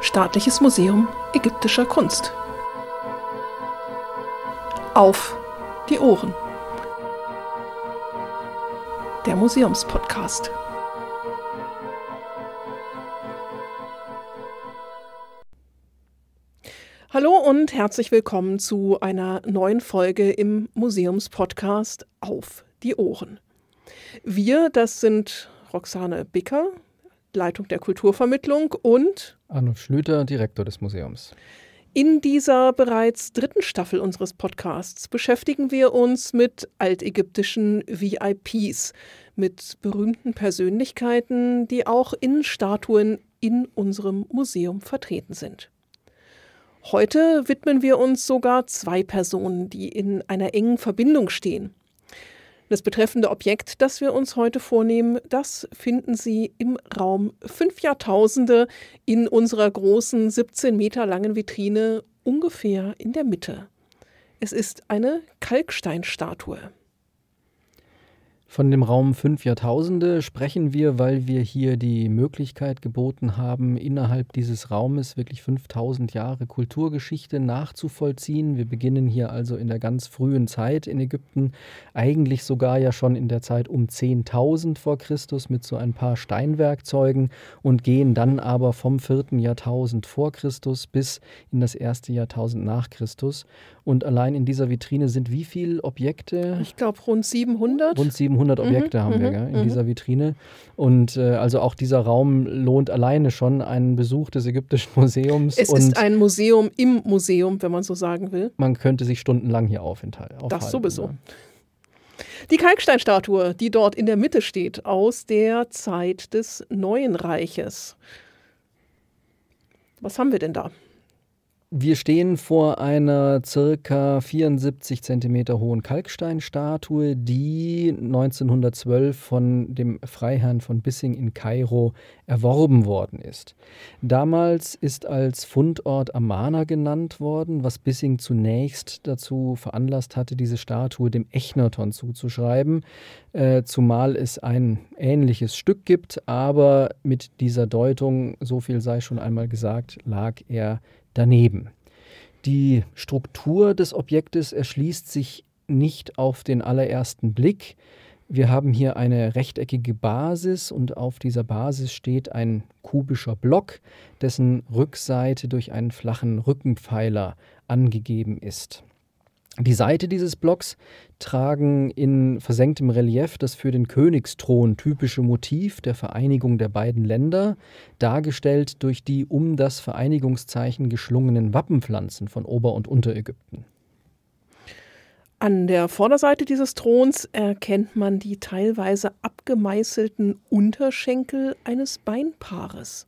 Staatliches Museum ägyptischer Kunst. Auf die Ohren. Der Museumspodcast. Hallo und herzlich willkommen zu einer neuen Folge im Museumspodcast Auf die Ohren. Wir, das sind Roxane Bicker, Leitung der Kulturvermittlung und Arnulf Schlüter, Direktor des Museums. In dieser bereits dritten Staffel unseres Podcasts beschäftigen wir uns mit altägyptischen VIPs, mit berühmten Persönlichkeiten, die auch in Statuen in unserem Museum vertreten sind. Heute widmen wir uns sogar zwei Personen, die in einer engen Verbindung stehen. Das betreffende Objekt, das wir uns heute vornehmen, das finden Sie im Raum Fünf Jahrtausende in unserer großen 17 Meter langen Vitrine ungefähr in der Mitte. Es ist eine Kalksteinstatue. Von dem Raum fünf Jahrtausende sprechen wir, weil wir hier die Möglichkeit geboten haben, innerhalb dieses Raumes wirklich 5000 Jahre Kulturgeschichte nachzuvollziehen. Wir beginnen hier also in der ganz frühen Zeit in Ägypten, eigentlich sogar ja schon in der Zeit um 10.000 vor Christus mit so ein paar Steinwerkzeugen und gehen dann aber vom vierten Jahrtausend vor Christus bis in das erste Jahrtausend nach Christus. Und allein in dieser Vitrine sind wie viele Objekte? Ich glaube rund 700. Rund 700 mhm, Objekte mhm, haben wir mhm, gell, in dieser mhm. Vitrine. Und äh, also auch dieser Raum lohnt alleine schon einen Besuch des Ägyptischen Museums. Es ist ein Museum im Museum, wenn man so sagen will. Man könnte sich stundenlang hier aufenthalten. Das sowieso. Ja. Die Kalksteinstatue, die dort in der Mitte steht, aus der Zeit des Neuen Reiches. Was haben wir denn da? Wir stehen vor einer circa 74 Zentimeter hohen Kalksteinstatue, die 1912 von dem Freiherrn von Bissing in Kairo erworben worden ist. Damals ist als Fundort Amana genannt worden, was Bissing zunächst dazu veranlasst hatte, diese Statue dem Echnaton zuzuschreiben, äh, zumal es ein ähnliches Stück gibt, aber mit dieser Deutung, so viel sei schon einmal gesagt, lag er daneben. Die Struktur des Objektes erschließt sich nicht auf den allerersten Blick. Wir haben hier eine rechteckige Basis und auf dieser Basis steht ein kubischer Block, dessen Rückseite durch einen flachen Rückenpfeiler angegeben ist. Die Seite dieses Blocks tragen in versenktem Relief das für den Königsthron typische Motiv der Vereinigung der beiden Länder, dargestellt durch die um das Vereinigungszeichen geschlungenen Wappenpflanzen von Ober- und Unterägypten. An der Vorderseite dieses Throns erkennt man die teilweise abgemeißelten Unterschenkel eines Beinpaares.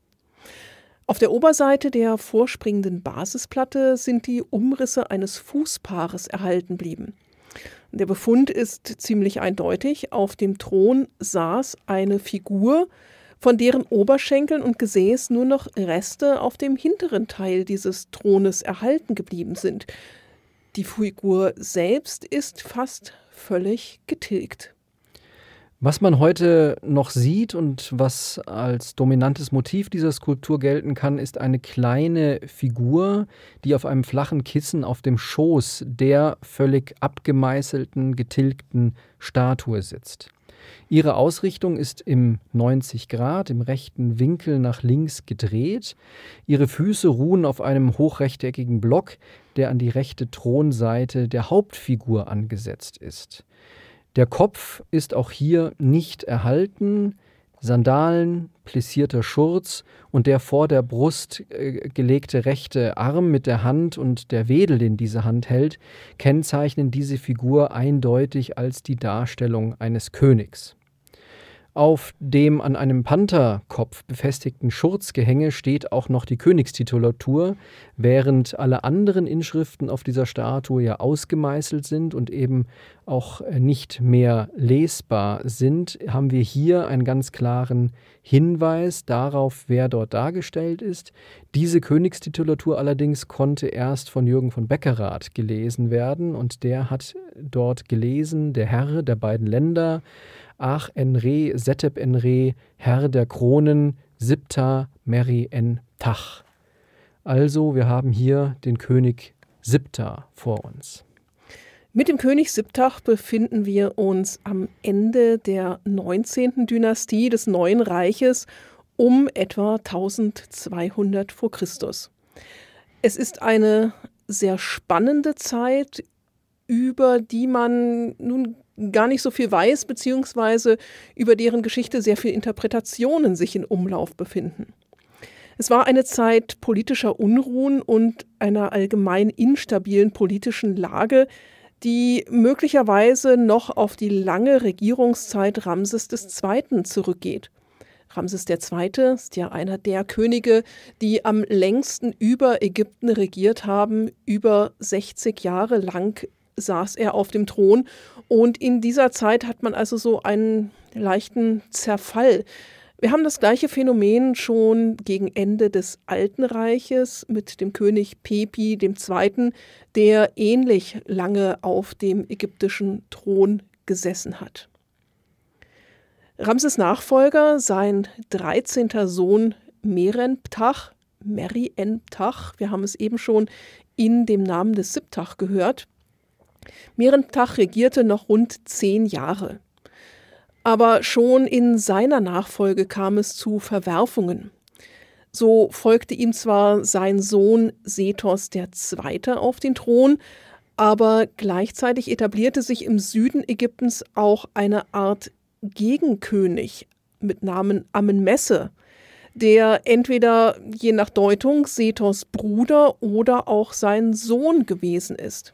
Auf der Oberseite der vorspringenden Basisplatte sind die Umrisse eines Fußpaares erhalten blieben. Der Befund ist ziemlich eindeutig. Auf dem Thron saß eine Figur, von deren Oberschenkeln und Gesäß nur noch Reste auf dem hinteren Teil dieses Thrones erhalten geblieben sind. Die Figur selbst ist fast völlig getilgt. Was man heute noch sieht und was als dominantes Motiv dieser Skulptur gelten kann, ist eine kleine Figur, die auf einem flachen Kissen auf dem Schoß der völlig abgemeißelten, getilgten Statue sitzt. Ihre Ausrichtung ist im 90 Grad, im rechten Winkel nach links gedreht. Ihre Füße ruhen auf einem hochrechteckigen Block, der an die rechte Thronseite der Hauptfigur angesetzt ist. Der Kopf ist auch hier nicht erhalten, Sandalen, plissierter Schurz und der vor der Brust äh, gelegte rechte Arm mit der Hand und der Wedel, den diese Hand hält, kennzeichnen diese Figur eindeutig als die Darstellung eines Königs. Auf dem an einem Pantherkopf befestigten Schurzgehänge steht auch noch die Königstitulatur, während alle anderen Inschriften auf dieser Statue ja ausgemeißelt sind und eben auch äh, nicht mehr lesbar sind, haben wir hier einen ganz klaren Hinweis darauf, wer dort dargestellt ist. Diese Königstitulatur allerdings konnte erst von Jürgen von Beckerath gelesen werden und der hat dort gelesen, der Herr der beiden Länder, Ach en Enre, Setep re, Herr der Kronen, Siebter Meri En Tach. Also wir haben hier den König Siptach vor uns. Mit dem König Siptach befinden wir uns am Ende der 19. Dynastie des Neuen Reiches um etwa 1200 vor Christus. Es ist eine sehr spannende Zeit, über die man nun gar nicht so viel weiß, beziehungsweise über deren Geschichte sehr viele Interpretationen sich in Umlauf befinden. Es war eine Zeit politischer Unruhen und einer allgemein instabilen politischen Lage, die möglicherweise noch auf die lange Regierungszeit Ramses II. zurückgeht. Ramses II. ist ja einer der Könige, die am längsten über Ägypten regiert haben, über 60 Jahre lang saß er auf dem Thron. Und in dieser Zeit hat man also so einen leichten Zerfall. Wir haben das gleiche Phänomen schon gegen Ende des Alten Reiches mit dem König Pepi II., der ähnlich lange auf dem ägyptischen Thron gesessen hat. Ramses Nachfolger, sein 13. Sohn Merenptach, Meri Entach, wir haben es eben schon in dem Namen des Siptach gehört, Merenthal regierte noch rund zehn Jahre. Aber schon in seiner Nachfolge kam es zu Verwerfungen. So folgte ihm zwar sein Sohn Sethos II. auf den Thron, aber gleichzeitig etablierte sich im Süden Ägyptens auch eine Art Gegenkönig mit Namen Amenmesse, der entweder je nach Deutung Sethos Bruder oder auch sein Sohn gewesen ist.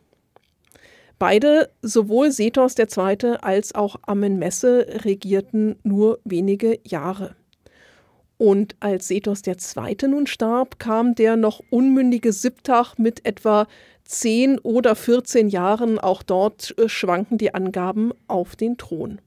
Beide, sowohl Sethos II. als auch Amenmesse, regierten nur wenige Jahre. Und als Sethos II. nun starb, kam der noch unmündige Siptach mit etwa 10 oder 14 Jahren, auch dort äh, schwanken die Angaben, auf den Thron.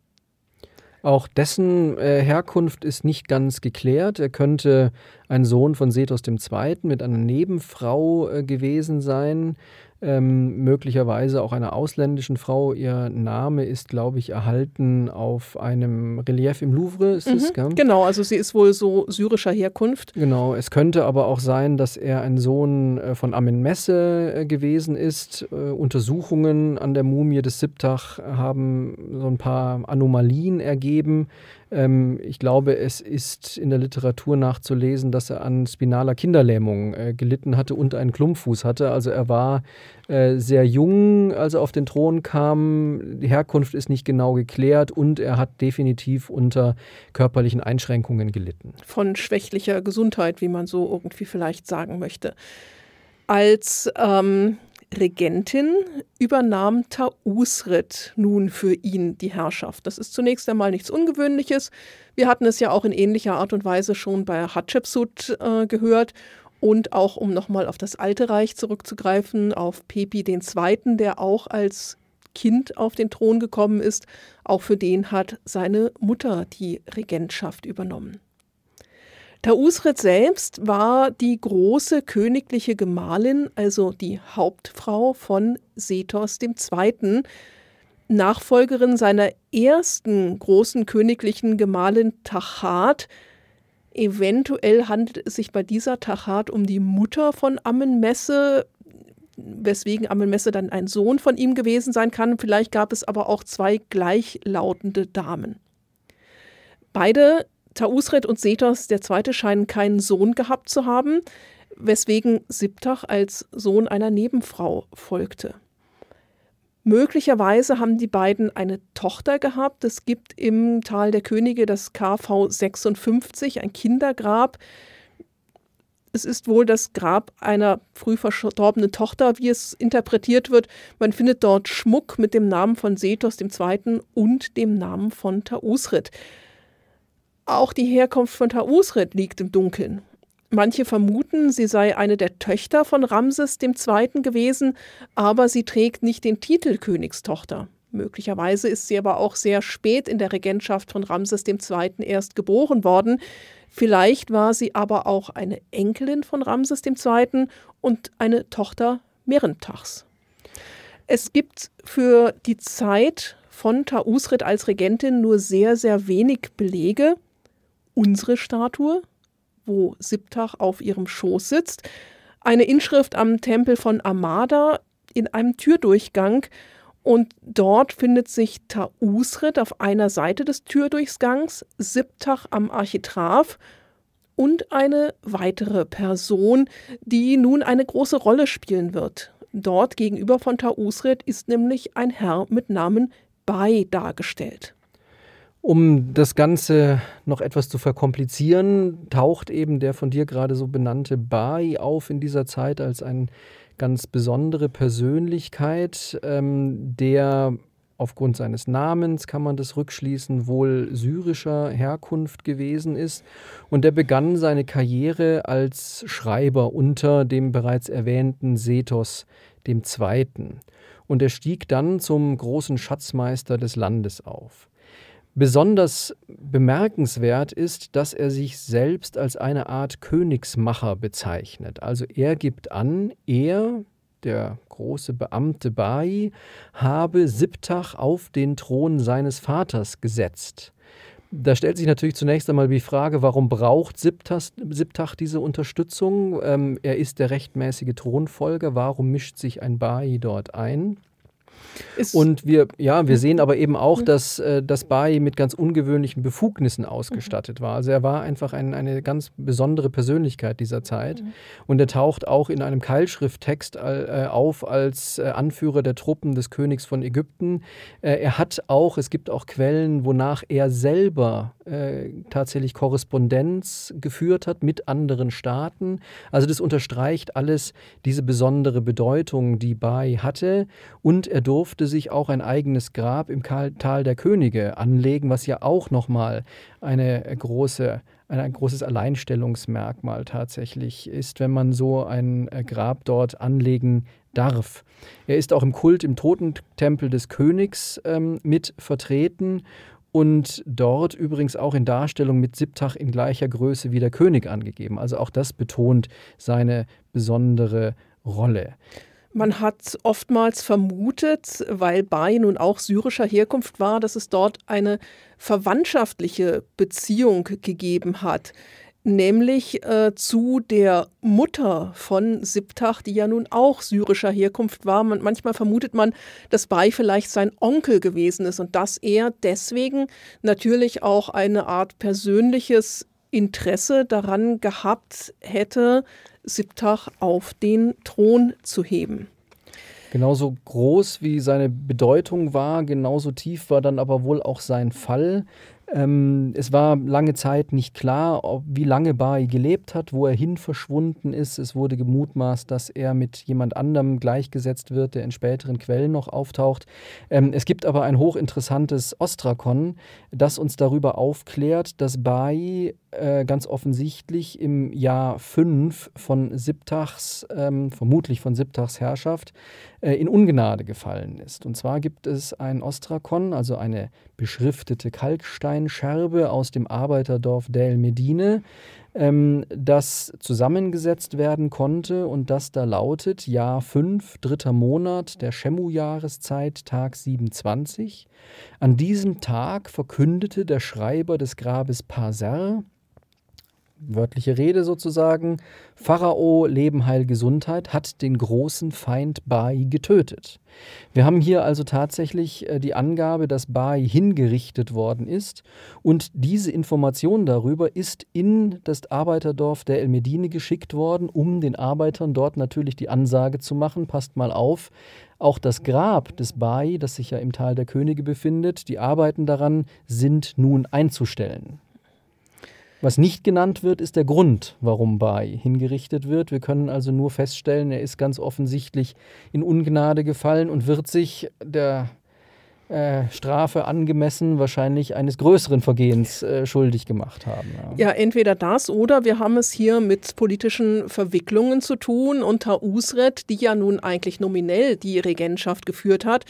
Auch dessen äh, Herkunft ist nicht ganz geklärt. Er könnte ein Sohn von Sethos II. mit einer Nebenfrau äh, gewesen sein ähm, möglicherweise auch einer ausländischen Frau. Ihr Name ist, glaube ich, erhalten auf einem Relief im Louvre, ist mhm. es, gell? Genau, also sie ist wohl so syrischer Herkunft. Genau, es könnte aber auch sein, dass er ein Sohn äh, von Amin Messe äh, gewesen ist. Äh, Untersuchungen an der Mumie des Siptach haben so ein paar Anomalien ergeben. Ähm, ich glaube, es ist in der Literatur nachzulesen, dass er an spinaler Kinderlähmung äh, gelitten hatte und einen Klumpfuß hatte. Also er war äh, sehr jung, als er auf den Thron kam. Die Herkunft ist nicht genau geklärt und er hat definitiv unter körperlichen Einschränkungen gelitten. Von schwächlicher Gesundheit, wie man so irgendwie vielleicht sagen möchte. Als ähm, Regentin übernahm Tausrit nun für ihn die Herrschaft. Das ist zunächst einmal nichts Ungewöhnliches. Wir hatten es ja auch in ähnlicher Art und Weise schon bei Hatschepsut äh, gehört. Und auch, um nochmal auf das Alte Reich zurückzugreifen, auf Pepi II., der auch als Kind auf den Thron gekommen ist, auch für den hat seine Mutter die Regentschaft übernommen. Der Usret selbst war die große königliche Gemahlin, also die Hauptfrau von Sethos II., Nachfolgerin seiner ersten großen königlichen Gemahlin Tachat. Eventuell handelt es sich bei dieser Tachat um die Mutter von Ammenmesse, weswegen Ammenmesse dann ein Sohn von ihm gewesen sein kann. Vielleicht gab es aber auch zwei gleichlautende Damen. Beide Tausret und Sethos II. scheinen keinen Sohn gehabt zu haben, weswegen Siptach als Sohn einer Nebenfrau folgte. Möglicherweise haben die beiden eine Tochter gehabt. Es gibt im Tal der Könige das KV 56, ein Kindergrab. Es ist wohl das Grab einer früh verstorbenen Tochter, wie es interpretiert wird. Man findet dort Schmuck mit dem Namen von Sethos II. und dem Namen von Tausrit. Auch die Herkunft von Tausret liegt im Dunkeln. Manche vermuten, sie sei eine der Töchter von Ramses II. gewesen, aber sie trägt nicht den Titel Königstochter. Möglicherweise ist sie aber auch sehr spät in der Regentschaft von Ramses II. erst geboren worden. Vielleicht war sie aber auch eine Enkelin von Ramses II. und eine Tochter Merentachs. Es gibt für die Zeit von Tausret als Regentin nur sehr, sehr wenig Belege unsere Statue, wo Siptach auf ihrem Schoß sitzt, eine Inschrift am Tempel von Amada in einem Türdurchgang und dort findet sich Tausrit auf einer Seite des Türdurchgangs, Siptach am Architrav und eine weitere Person, die nun eine große Rolle spielen wird. Dort gegenüber von Tausrit ist nämlich ein Herr mit Namen Bai dargestellt. Um das Ganze noch etwas zu verkomplizieren, taucht eben der von dir gerade so benannte Bai auf in dieser Zeit als eine ganz besondere Persönlichkeit, ähm, der aufgrund seines Namens, kann man das rückschließen, wohl syrischer Herkunft gewesen ist. Und der begann seine Karriere als Schreiber unter dem bereits erwähnten Sethos II. Und er stieg dann zum großen Schatzmeister des Landes auf. Besonders bemerkenswert ist, dass er sich selbst als eine Art Königsmacher bezeichnet. Also er gibt an, er, der große Beamte Bai, habe Siptach auf den Thron seines Vaters gesetzt. Da stellt sich natürlich zunächst einmal die Frage, warum braucht Siptach diese Unterstützung? Ähm, er ist der rechtmäßige Thronfolger, warum mischt sich ein Bai dort ein? Ist und wir, ja, wir mhm. sehen aber eben auch, mhm. dass, äh, dass Baye mit ganz ungewöhnlichen Befugnissen ausgestattet mhm. war. Also er war einfach ein, eine ganz besondere Persönlichkeit dieser Zeit. Und er taucht auch in einem Keilschrifttext äh, auf als äh, Anführer der Truppen des Königs von Ägypten. Äh, er hat auch, es gibt auch Quellen, wonach er selber tatsächlich Korrespondenz geführt hat mit anderen Staaten. Also das unterstreicht alles diese besondere Bedeutung, die Baye hatte. Und er durfte sich auch ein eigenes Grab im Tal der Könige anlegen, was ja auch nochmal eine große ein, großes Alleinstellungsmerkmal tatsächlich ist, wenn man so ein äh, Grab dort anlegen darf. Er ist auch im Kult im Totentempel des Königs ähm, mit vertreten und dort übrigens auch in Darstellung mit Siptach in gleicher Größe wie der König angegeben. Also auch das betont seine besondere Rolle. Man hat oftmals vermutet, weil Bari nun auch syrischer Herkunft war, dass es dort eine verwandtschaftliche Beziehung gegeben hat, nämlich äh, zu der Mutter von Siptach, die ja nun auch syrischer Herkunft war. Man, manchmal vermutet man, dass Bari vielleicht sein Onkel gewesen ist und dass er deswegen natürlich auch eine Art persönliches Interesse daran gehabt hätte, Siptach auf den Thron zu heben. Genauso groß wie seine Bedeutung war, genauso tief war dann aber wohl auch sein Fall. Ähm, es war lange Zeit nicht klar, ob, wie lange Bahi gelebt hat, wo er hin verschwunden ist. Es wurde gemutmaßt, dass er mit jemand anderem gleichgesetzt wird, der in späteren Quellen noch auftaucht. Ähm, es gibt aber ein hochinteressantes Ostrakon, das uns darüber aufklärt, dass Bahi äh, ganz offensichtlich im Jahr 5 von Siptachs, ähm, vermutlich von Siptachs Herrschaft, äh, in Ungnade gefallen ist. Und zwar gibt es ein Ostrakon, also eine beschriftete Kalksteinscherbe aus dem Arbeiterdorf Del Medine, ähm, das zusammengesetzt werden konnte und das da lautet Jahr 5, dritter Monat der Schemu-Jahreszeit, Tag 27. An diesem Tag verkündete der Schreiber des Grabes Passer, wörtliche Rede sozusagen, Pharao Leben, Heil, Gesundheit hat den großen Feind Bai getötet. Wir haben hier also tatsächlich äh, die Angabe, dass Bai hingerichtet worden ist und diese Information darüber ist in das Arbeiterdorf der El Medine geschickt worden, um den Arbeitern dort natürlich die Ansage zu machen, passt mal auf, auch das Grab des Bai, das sich ja im Tal der Könige befindet, die Arbeiten daran sind nun einzustellen. Was nicht genannt wird, ist der Grund, warum Bai hingerichtet wird. Wir können also nur feststellen, er ist ganz offensichtlich in Ungnade gefallen und wird sich der äh, Strafe angemessen wahrscheinlich eines größeren Vergehens äh, schuldig gemacht haben. Ja. ja. entweder das oder wir haben es hier mit politischen Verwicklungen zu tun unter Usret, die ja nun eigentlich nominell die Regentschaft geführt hat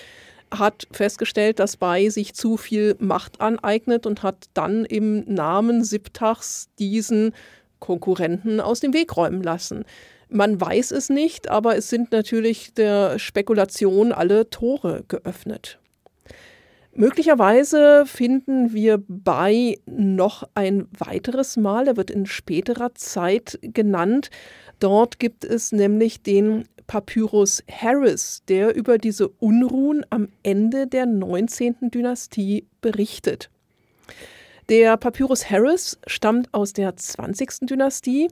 hat festgestellt, dass Bai sich zu viel Macht aneignet und hat dann im Namen Siptachs diesen Konkurrenten aus dem Weg räumen lassen. Man weiß es nicht, aber es sind natürlich der Spekulation alle Tore geöffnet. Möglicherweise finden wir Bai noch ein weiteres Mal, er wird in späterer Zeit genannt, Dort gibt es nämlich den Papyrus Harris, der über diese Unruhen am Ende der 19. Dynastie berichtet. Der Papyrus Harris stammt aus der 20. Dynastie,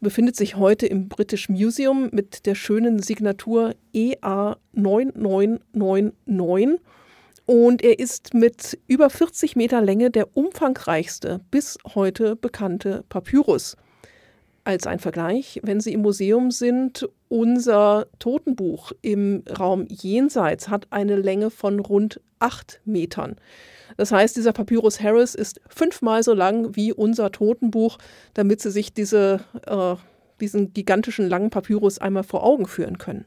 befindet sich heute im British Museum mit der schönen Signatur EA 9999 und er ist mit über 40 Meter Länge der umfangreichste bis heute bekannte Papyrus als ein Vergleich, wenn Sie im Museum sind, unser Totenbuch im Raum jenseits hat eine Länge von rund acht Metern. Das heißt, dieser Papyrus Harris ist fünfmal so lang wie unser Totenbuch, damit Sie sich diese, äh, diesen gigantischen langen Papyrus einmal vor Augen führen können.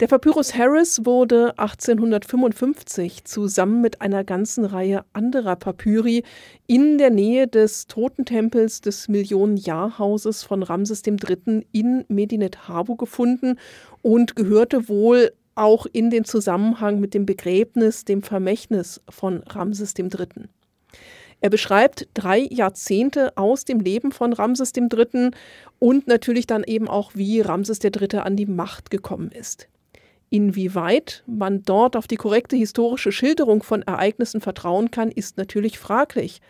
Der Papyrus Harris wurde 1855 zusammen mit einer ganzen Reihe anderer Papyri in der Nähe des Totentempels des Millionen-Jahrhauses von Ramses III. in Medinet Habu gefunden und gehörte wohl auch in den Zusammenhang mit dem Begräbnis, dem Vermächtnis von Ramses III. Er beschreibt drei Jahrzehnte aus dem Leben von Ramses III. und natürlich dann eben auch, wie Ramses III. an die Macht gekommen ist. Inwieweit man dort auf die korrekte historische Schilderung von Ereignissen vertrauen kann, ist natürlich fraglich.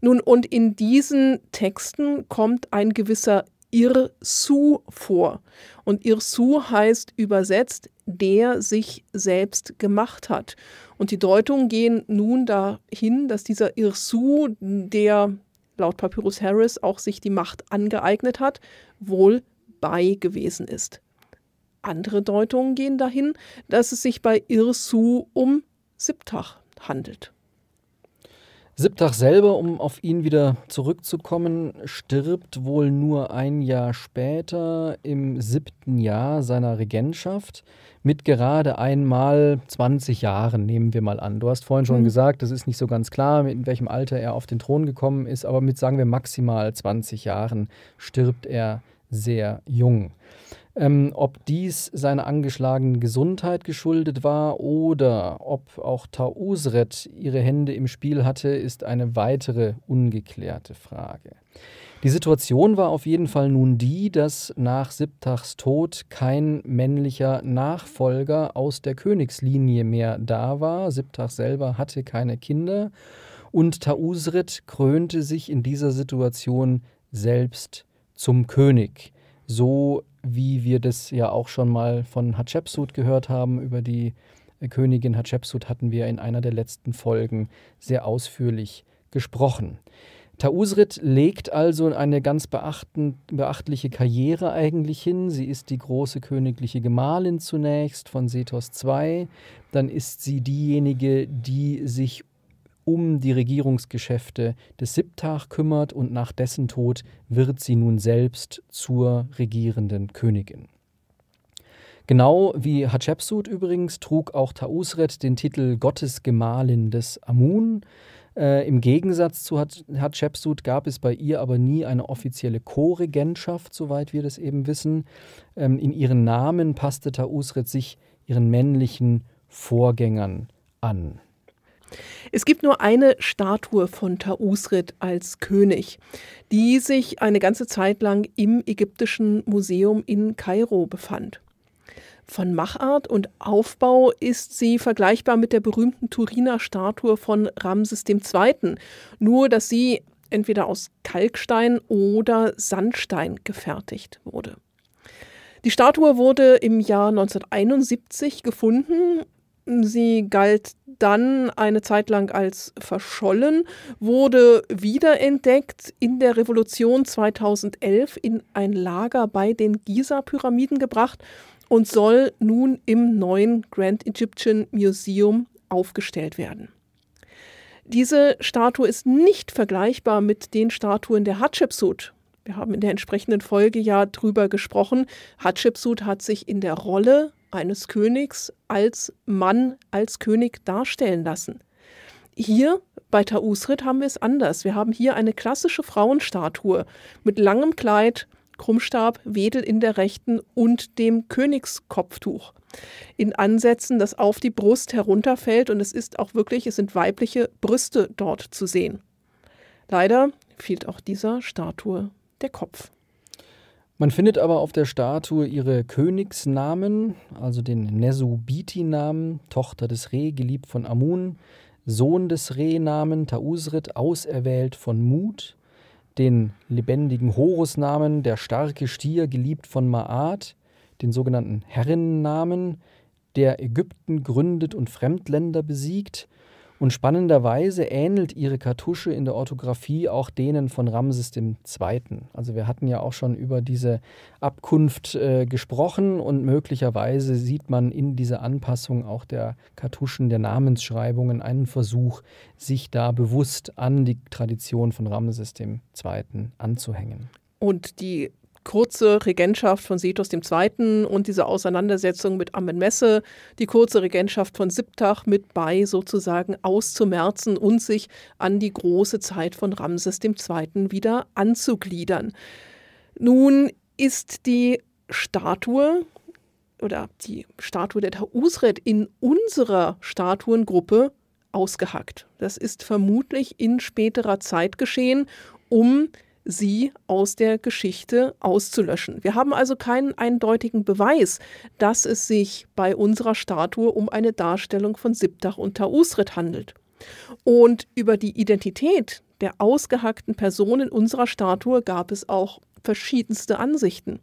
Nun, und in diesen Texten kommt ein gewisser Irsu vor. Und Irsu heißt übersetzt, der sich selbst gemacht hat. Und die Deutungen gehen nun dahin, dass dieser Irsu, der laut Papyrus Harris auch sich die Macht angeeignet hat, wohl bei gewesen ist. Andere Deutungen gehen dahin, dass es sich bei Irsu um Siptach handelt. Siptach selber, um auf ihn wieder zurückzukommen, stirbt wohl nur ein Jahr später im siebten Jahr seiner Regentschaft mit gerade einmal 20 Jahren, nehmen wir mal an. Du hast vorhin schon mhm. gesagt, es ist nicht so ganz klar, in welchem Alter er auf den Thron gekommen ist, aber mit, sagen wir, maximal 20 Jahren stirbt er sehr jung. Ähm, ob dies seiner angeschlagenen Gesundheit geschuldet war oder ob auch Tausret ihre Hände im Spiel hatte, ist eine weitere ungeklärte Frage. Die Situation war auf jeden Fall nun die, dass nach Siptachs Tod kein männlicher Nachfolger aus der Königslinie mehr da war. Siptach selber hatte keine Kinder und Tausret krönte sich in dieser Situation selbst zum König so wie wir das ja auch schon mal von Hatschepsut gehört haben, über die äh, Königin Hatschepsut hatten wir in einer der letzten Folgen sehr ausführlich gesprochen. Tausrit legt also eine ganz beachtliche Karriere eigentlich hin. Sie ist die große königliche Gemahlin zunächst von Sethos II. Dann ist sie diejenige, die sich um die Regierungsgeschäfte des Siptach kümmert und nach dessen Tod wird sie nun selbst zur regierenden Königin. Genau wie Hatschepsut übrigens trug auch Tausret den Titel Gottesgemahlin des Amun. Äh, Im Gegensatz zu Hatschepsut gab es bei ihr aber nie eine offizielle Co-Regentschaft, soweit wir das eben wissen. Ähm, in ihren Namen passte Tausret sich ihren männlichen Vorgängern an. Es gibt nur eine Statue von Tausrit als König, die sich eine ganze Zeit lang im Ägyptischen Museum in Kairo befand. Von Machart und Aufbau ist sie vergleichbar mit der berühmten Turiner Statue von Ramses II., nur dass sie entweder aus Kalkstein oder Sandstein gefertigt wurde. Die Statue wurde im Jahr 1971 gefunden. Sie galt dann eine Zeit lang als verschollen, wurde wiederentdeckt in der Revolution 2011 in ein Lager bei den Giza-Pyramiden gebracht und soll nun im neuen Grand Egyptian Museum aufgestellt werden. Diese Statue ist nicht vergleichbar mit den Statuen der Hatschepsut. Wir haben in der entsprechenden Folge ja drüber gesprochen. Hatschepsut hat sich in der Rolle eines Königs als Mann, als König darstellen lassen. Hier bei Tausrit haben wir es anders. Wir haben hier eine klassische Frauenstatue mit langem Kleid, Krummstab, Wedel in der rechten und dem Königskopftuch. In Ansätzen, das auf die Brust herunterfällt und es ist auch wirklich, es sind weibliche Brüste dort zu sehen. Leider fehlt auch dieser Statue der Kopf. Man findet aber auf der Statue ihre Königsnamen, also den Nesubiti-Namen, Tochter des Re, geliebt von Amun, Sohn des Re-Namen, Tausrit, auserwählt von Mut, den lebendigen Horus-Namen, der starke Stier, geliebt von Maat, den sogenannten Herrennamen, der Ägypten gründet und Fremdländer besiegt, und spannenderweise ähnelt ihre Kartusche in der Orthographie auch denen von Ramses II. Also wir hatten ja auch schon über diese Abkunft äh, gesprochen und möglicherweise sieht man in dieser Anpassung auch der Kartuschen der Namensschreibungen einen Versuch, sich da bewusst an die Tradition von Ramses II. anzuhängen. Und die kurze Regentschaft von Sethos II. und diese Auseinandersetzung mit Amenmesse, die kurze Regentschaft von Siptach mit bei sozusagen auszumerzen und sich an die große Zeit von Ramses II. wieder anzugliedern. Nun ist die Statue oder die Statue der Tausret in unserer Statuengruppe ausgehackt. Das ist vermutlich in späterer Zeit geschehen, um sie aus der Geschichte auszulöschen. Wir haben also keinen eindeutigen Beweis, dass es sich bei unserer Statue um eine Darstellung von Siptach und Tausrit handelt. Und über die Identität der ausgehackten Person in unserer Statue gab es auch verschiedenste Ansichten.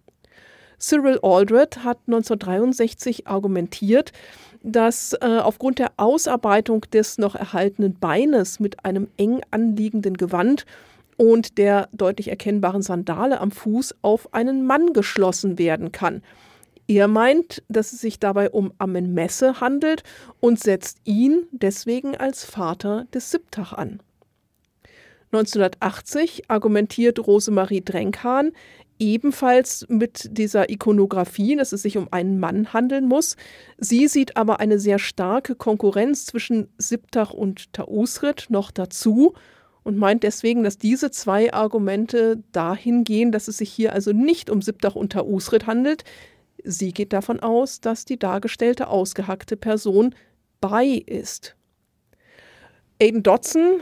Cyril Aldred hat 1963 argumentiert, dass äh, aufgrund der Ausarbeitung des noch erhaltenen Beines mit einem eng anliegenden Gewand und der deutlich erkennbaren Sandale am Fuß auf einen Mann geschlossen werden kann. Er meint, dass es sich dabei um Amen Messe handelt und setzt ihn deswegen als Vater des Siptach an. 1980 argumentiert Rosemarie Drenkhahn ebenfalls mit dieser Ikonografie, dass es sich um einen Mann handeln muss. Sie sieht aber eine sehr starke Konkurrenz zwischen Siptach und Tausrit noch dazu und meint deswegen, dass diese zwei Argumente dahin gehen, dass es sich hier also nicht um Siebdach unter Usrit handelt. Sie geht davon aus, dass die dargestellte ausgehackte Person bei ist. Aidan Dodson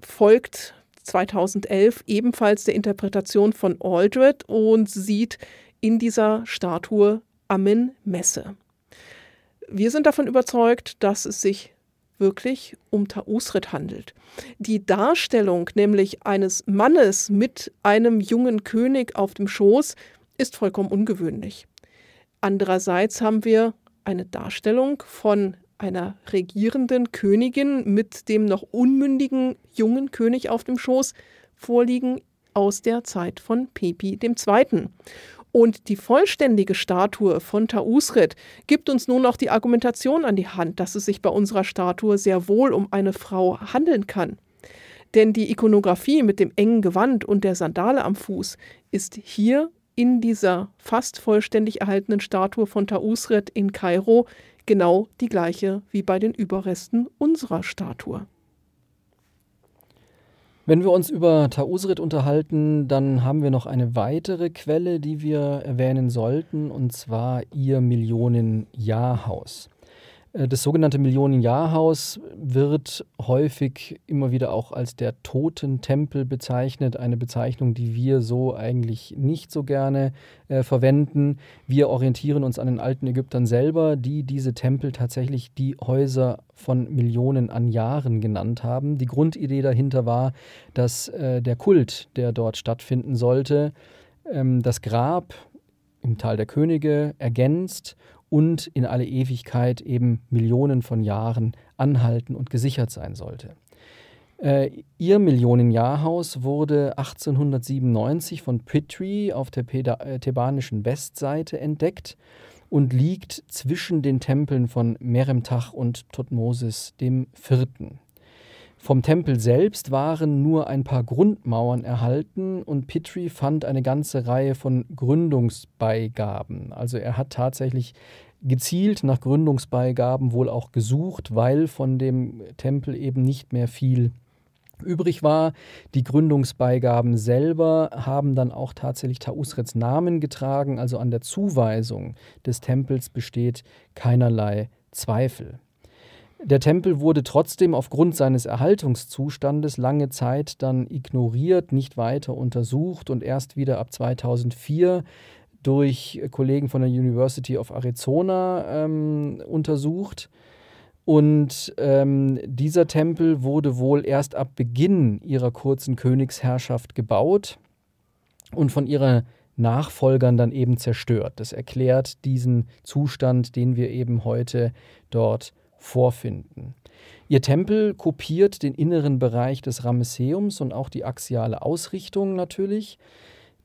folgt 2011 ebenfalls der Interpretation von Aldred und sieht in dieser Statue Amin Messe. Wir sind davon überzeugt, dass es sich wirklich um Tausrit handelt. Die Darstellung nämlich eines Mannes mit einem jungen König auf dem Schoß ist vollkommen ungewöhnlich. Andererseits haben wir eine Darstellung von einer regierenden Königin mit dem noch unmündigen jungen König auf dem Schoß vorliegen aus der Zeit von Pepi II. Und die vollständige Statue von Tausret gibt uns nun auch die Argumentation an die Hand, dass es sich bei unserer Statue sehr wohl um eine Frau handeln kann. Denn die Ikonografie mit dem engen Gewand und der Sandale am Fuß ist hier in dieser fast vollständig erhaltenen Statue von Tausret in Kairo genau die gleiche wie bei den Überresten unserer Statue. Wenn wir uns über Tausrit unterhalten, dann haben wir noch eine weitere Quelle, die wir erwähnen sollten, und zwar ihr Millionen-Jahrhaus. Äh, das sogenannte Millionenjahrhaus wird häufig immer wieder auch als der Totentempel bezeichnet, eine Bezeichnung, die wir so eigentlich nicht so gerne äh, verwenden. Wir orientieren uns an den alten Ägyptern selber, die diese Tempel tatsächlich die Häuser von Millionen an Jahren genannt haben. Die Grundidee dahinter war, dass äh, der Kult, der dort stattfinden sollte, ähm, das Grab im Tal der Könige ergänzt und in alle Ewigkeit eben Millionen von Jahren anhalten und gesichert sein sollte. Äh, ihr Millionenjahrhaus wurde 1897 von Pitree auf der Peda äh, thebanischen Westseite entdeckt und liegt zwischen den Tempeln von Meremtach und Thutmosis IV. Vom Tempel selbst waren nur ein paar Grundmauern erhalten und Petrie fand eine ganze Reihe von Gründungsbeigaben. Also er hat tatsächlich gezielt nach Gründungsbeigaben wohl auch gesucht, weil von dem Tempel eben nicht mehr viel übrig war. Die Gründungsbeigaben selber haben dann auch tatsächlich Tausrets Namen getragen, also an der Zuweisung des Tempels besteht keinerlei Zweifel. Der Tempel wurde trotzdem aufgrund seines Erhaltungszustandes lange Zeit dann ignoriert, nicht weiter untersucht und erst wieder ab 2004 durch Kollegen von der University of Arizona ähm, untersucht. Und ähm, dieser Tempel wurde wohl erst ab Beginn ihrer kurzen Königsherrschaft gebaut und von ihrer Nachfolgern dann eben zerstört. Das erklärt diesen Zustand, den wir eben heute dort haben vorfinden. Ihr Tempel kopiert den inneren Bereich des Ramesseums und auch die axiale Ausrichtung natürlich.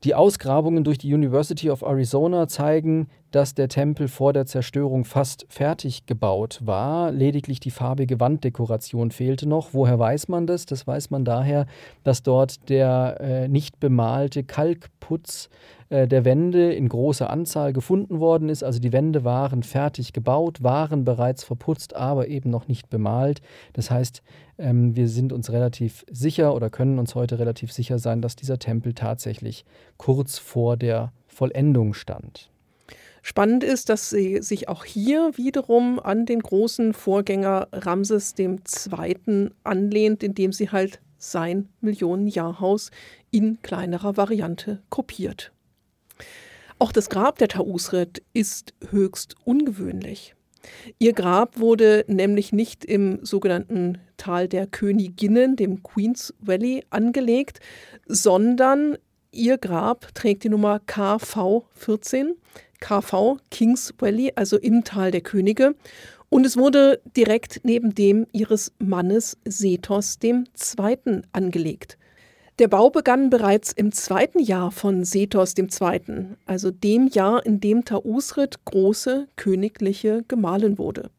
Die Ausgrabungen durch die University of Arizona zeigen, dass der Tempel vor der Zerstörung fast fertig gebaut war. Lediglich die farbige Wanddekoration fehlte noch. Woher weiß man das? Das weiß man daher, dass dort der äh, nicht bemalte Kalkputz äh, der Wände in großer Anzahl gefunden worden ist. Also die Wände waren fertig gebaut, waren bereits verputzt, aber eben noch nicht bemalt. Das heißt, ähm, wir sind uns relativ sicher oder können uns heute relativ sicher sein, dass dieser Tempel tatsächlich kurz vor der Vollendung stand. Spannend ist, dass sie sich auch hier wiederum an den großen Vorgänger Ramses II. anlehnt, indem sie halt sein Millionenjahrhaus in kleinerer Variante kopiert. Auch das Grab der Tausret ist höchst ungewöhnlich. Ihr Grab wurde nämlich nicht im sogenannten Tal der Königinnen, dem Queens Valley, angelegt, sondern ihr Grab trägt die Nummer KV14, KV, Kings Valley, also im Tal der Könige. Und es wurde direkt neben dem ihres Mannes Sethos II. angelegt. Der Bau begann bereits im zweiten Jahr von Sethos II., also dem Jahr, in dem Tausrit große königliche Gemahlin wurde.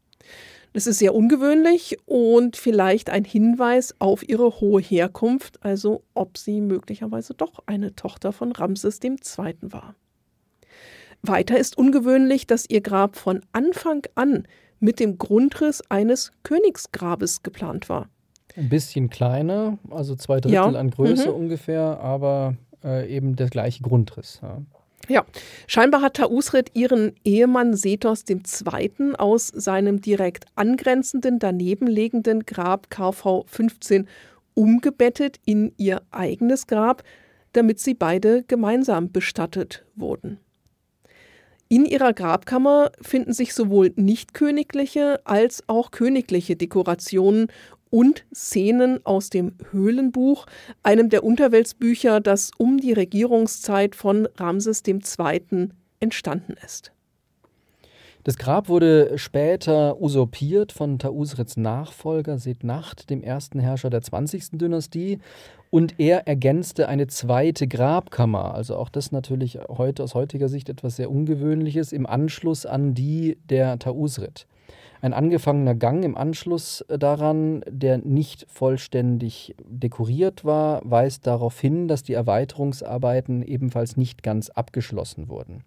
Das ist sehr ungewöhnlich und vielleicht ein Hinweis auf ihre hohe Herkunft, also ob sie möglicherweise doch eine Tochter von Ramses II. war. Weiter ist ungewöhnlich, dass ihr Grab von Anfang an mit dem Grundriss eines Königsgrabes geplant war. Ein bisschen kleiner, also zwei Drittel ja. an Größe mhm. ungefähr, aber äh, eben der gleiche Grundriss. Ja. ja. scheinbar hat Tausrit ihren Ehemann Sethos II. aus seinem direkt angrenzenden, danebenlegenden Grab KV 15 umgebettet in ihr eigenes Grab, damit sie beide gemeinsam bestattet wurden. In ihrer Grabkammer finden sich sowohl nichtkönigliche als auch königliche Dekorationen und Szenen aus dem Höhlenbuch, einem der Unterweltsbücher, das um die Regierungszeit von Ramses II. entstanden ist. Das Grab wurde später usurpiert von Tausrets Nachfolger Sednacht, dem ersten Herrscher der 20. Dynastie. Und er ergänzte eine zweite Grabkammer, also auch das natürlich heute aus heutiger Sicht etwas sehr Ungewöhnliches, im Anschluss an die der Tausrit. Ein angefangener Gang im Anschluss äh, daran, der nicht vollständig dekoriert war, weist darauf hin, dass die Erweiterungsarbeiten ebenfalls nicht ganz abgeschlossen wurden.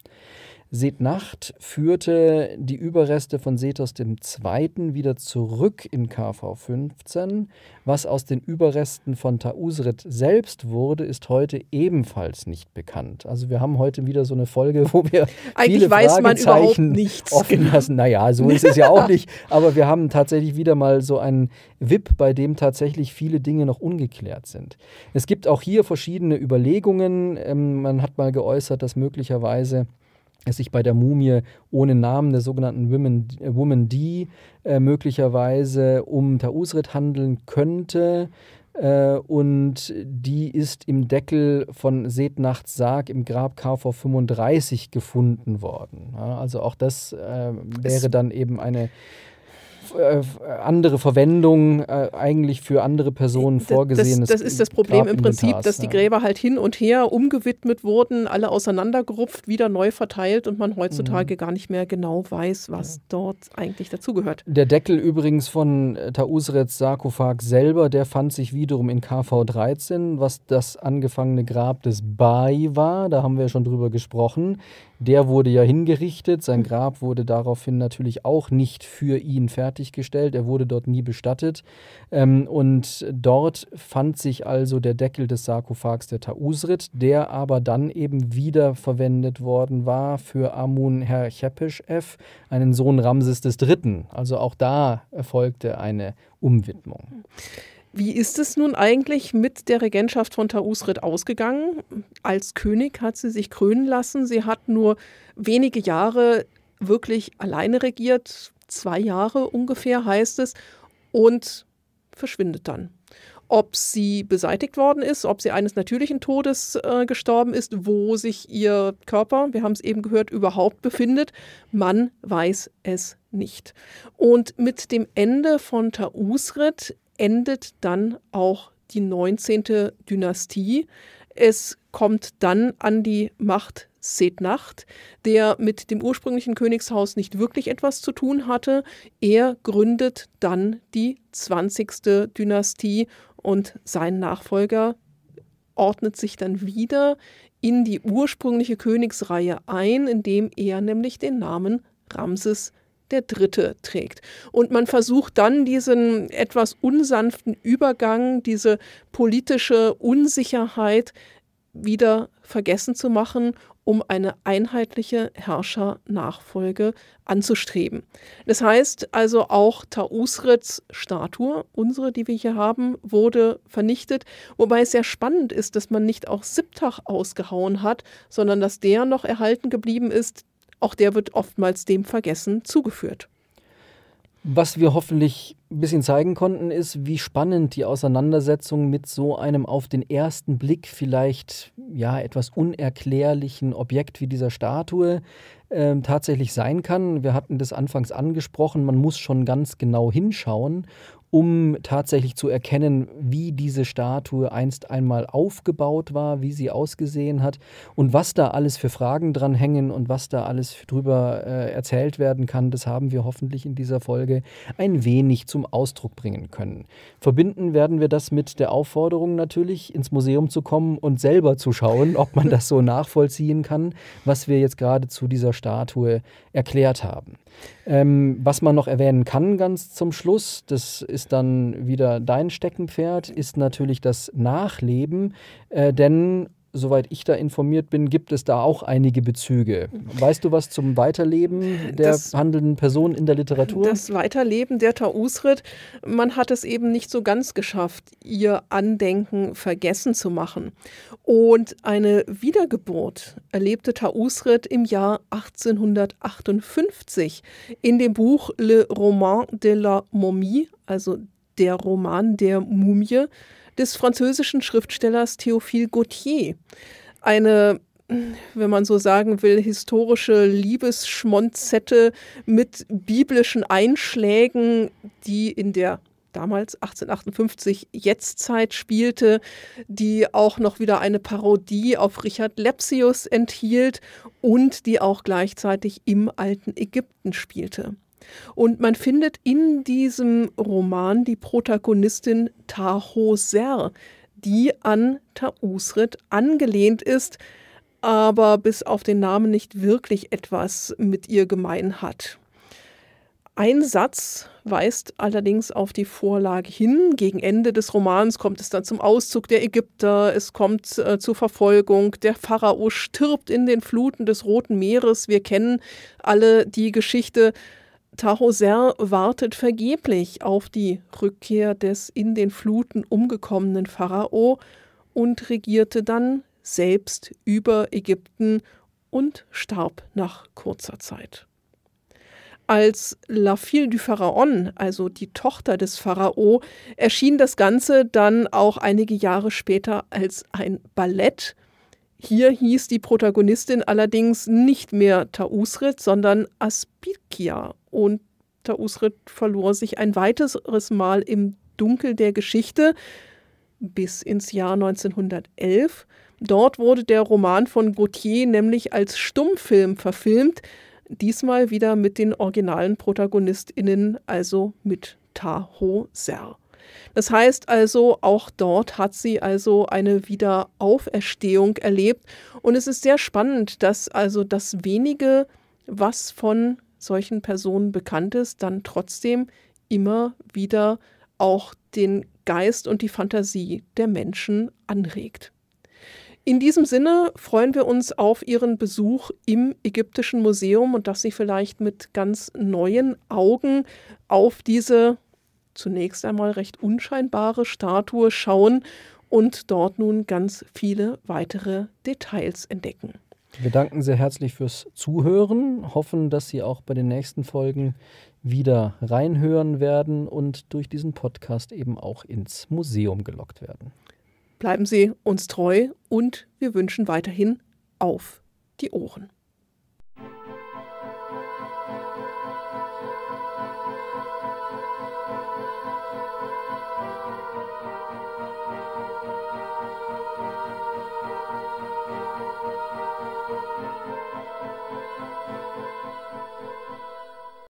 Sednacht führte die Überreste von Sethos II. wieder zurück in KV 15. Was aus den Überresten von Tausrit selbst wurde, ist heute ebenfalls nicht bekannt. Also wir haben heute wieder so eine Folge, wo wir Eigentlich viele weiß man überhaupt nichts. offen lassen. Naja, so ist es ja auch nicht. Aber wir haben tatsächlich wieder mal so einen WIP, bei dem tatsächlich viele Dinge noch ungeklärt sind. Es gibt auch hier verschiedene Überlegungen. Ähm, man hat mal geäußert, dass möglicherweise es sich bei der Mumie ohne Namen der sogenannten Women, äh, Woman D äh, möglicherweise um Tausrit handeln könnte. Äh, und die ist im Deckel von Sednachts Sarg im Grab KV 35 gefunden worden. Ja, also auch das äh, wäre dann eben eine äh, äh, andere Verwendung äh, eigentlich für andere Personen äh, vorgesehen ist. Das, das, ist das Problem im Prinzip, dass die Gräber halt hin und her umgewidmet wurden, alle auseinandergerupft, wieder neu verteilt und man heutzutage mhm. gar nicht mehr genau weiß, was ja. dort eigentlich dazugehört. Der Deckel übrigens von Tausrets Sarkophag selber, der fand sich wiederum in KV 13, was das angefangene Grab des Bai war. Da haben wir schon drüber gesprochen. Der wurde ja hingerichtet, sein hm. Grab wurde daraufhin natürlich auch nicht für ihn fertig fertiggestellt. Er wurde dort nie bestattet. Ähm, und dort fand sich also der Deckel des Sarkophags der Tausrit, der aber dann eben wieder verwendet worden war für Amun Herr Chepisch-F., einen Sohn Ramses III. Also auch da erfolgte eine Umwidmung. Wie ist es nun eigentlich mit der Regentschaft von Tausrit ausgegangen? Als König hat sie sich krönen lassen. Sie hat nur wenige Jahre wirklich alleine regiert zwei Jahre ungefähr heißt es, und verschwindet dann. Ob sie beseitigt worden ist, ob sie eines natürlichen Todes äh, gestorben ist, wo sich ihr Körper, wir haben es eben gehört, überhaupt befindet, man weiß es nicht. Und mit dem Ende von Tausret endet dann auch die 19. Dynastie. Es kommt dann an die Macht Setnacht, der mit dem ursprünglichen Königshaus nicht wirklich etwas zu tun hatte. Er gründet dann die 20. Dynastie und sein Nachfolger ordnet sich dann wieder in die ursprüngliche Königsreihe ein, indem er nämlich den Namen Ramses der Dritte trägt. Und man versucht dann diesen etwas unsanften Übergang, diese politische Unsicherheit wieder vergessen zu machen um eine einheitliche Herrschernachfolge anzustreben. Das heißt also auch Tausrets Statue, unsere, die wir hier haben, wurde vernichtet, wobei es sehr spannend ist, dass man nicht auch Siptach ausgehauen hat, sondern dass der noch erhalten geblieben ist. Auch der wird oftmals dem Vergessen zugeführt. Was wir hoffentlich ein bisschen zeigen konnten, ist, wie spannend die Auseinandersetzung mit so einem auf den ersten Blick vielleicht ja etwas unerklärlichen Objekt wie dieser Statue äh, tatsächlich sein kann. Wir hatten das anfangs angesprochen, man muss schon ganz genau hinschauen um tatsächlich zu erkennen, wie diese Statue einst einmal aufgebaut war, wie sie ausgesehen hat und was da alles für Fragen dran hängen und was da alles drüber äh, erzählt werden kann, das haben wir hoffentlich in dieser Folge ein wenig zum Ausdruck bringen können. Verbinden werden wir das mit der Aufforderung natürlich, ins Museum zu kommen und selber zu schauen, ob man das so nachvollziehen kann, was wir jetzt gerade zu dieser Statue erklärt haben. Ähm, was man noch erwähnen kann, ganz zum Schluss, das ist dann wieder dein Steckenpferd, ist natürlich das Nachleben, äh, denn soweit ich da informiert bin, gibt es da auch einige Bezüge. Weißt du was zum Weiterleben der das, handelnden Person in der Literatur? Das Weiterleben der Tausrit, man hat es eben nicht so ganz geschafft, ihr Andenken vergessen zu machen. Und eine Wiedergeburt erlebte Tausrit im Jahr 1858 in dem Buch Le Roman de la Momie, also der Roman der Mumie, des französischen Schriftstellers Théophile Gautier. Eine wenn man so sagen will, historische Liebesschmonzette mit biblischen Einschlägen, die in der damals 1858 Jetztzeit spielte, die auch noch wieder eine Parodie auf Richard Lepsius enthielt und die auch gleichzeitig im alten Ägypten spielte. Und man findet in diesem Roman die Protagonistin Taho Ser, die an Tausrit angelehnt ist, aber bis auf den Namen nicht wirklich etwas mit ihr gemein hat. Ein Satz weist allerdings auf die Vorlage hin. Gegen Ende des Romans kommt es dann zum Auszug der Ägypter, es kommt äh, zur Verfolgung, der Pharao stirbt in den Fluten des Roten Meeres. Wir kennen alle die Geschichte. Tahoser wartet vergeblich auf die Rückkehr des in den Fluten umgekommenen Pharao und regierte dann selbst über Ägypten und starb nach kurzer Zeit. Als La Fille du Pharaon, also die Tochter des Pharao, erschien das Ganze dann auch einige Jahre später als ein Ballett hier hieß die Protagonistin allerdings nicht mehr Tausret, sondern Aspikia. Und Tausret verlor sich ein weiteres Mal im Dunkel der Geschichte bis ins Jahr 1911. Dort wurde der Roman von Gautier nämlich als Stummfilm verfilmt, diesmal wieder mit den originalen ProtagonistInnen, also mit Taho Serr. Das heißt also, auch dort hat sie also eine Wiederauferstehung erlebt. Und es ist sehr spannend, dass also das wenige, was von solchen Personen bekannt ist, dann trotzdem immer wieder auch den Geist und die Fantasie der Menschen anregt. In diesem Sinne freuen wir uns auf Ihren Besuch im Ägyptischen Museum und dass Sie vielleicht mit ganz neuen Augen auf diese zunächst einmal recht unscheinbare Statue schauen und dort nun ganz viele weitere Details entdecken. Wir danken sehr herzlich fürs Zuhören, hoffen, dass Sie auch bei den nächsten Folgen wieder reinhören werden und durch diesen Podcast eben auch ins Museum gelockt werden. Bleiben Sie uns treu und wir wünschen weiterhin auf die Ohren.